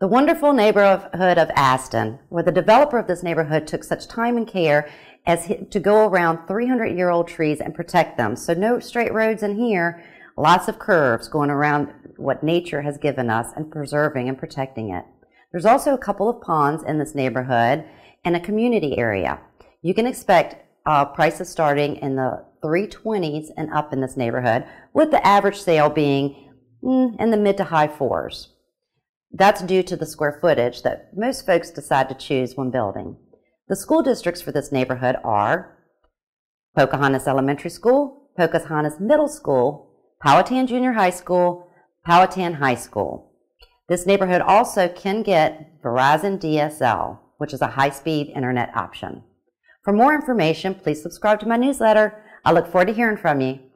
The wonderful neighborhood of Aston, where the developer of this neighborhood took such time and care as to go around 300 year old trees and protect them. So no straight roads in here, lots of curves going around what nature has given us and preserving and protecting it. There's also a couple of ponds in this neighborhood and a community area. You can expect uh, prices starting in the 320s and up in this neighborhood, with the average sale being mm, in the mid to high fours. That's due to the square footage that most folks decide to choose when building. The school districts for this neighborhood are Pocahontas Elementary School, Pocahontas Middle School, Powhatan Junior High School, Powhatan High School. This neighborhood also can get Verizon DSL, which is a high-speed internet option. For more information, please subscribe to my newsletter. I look forward to hearing from you.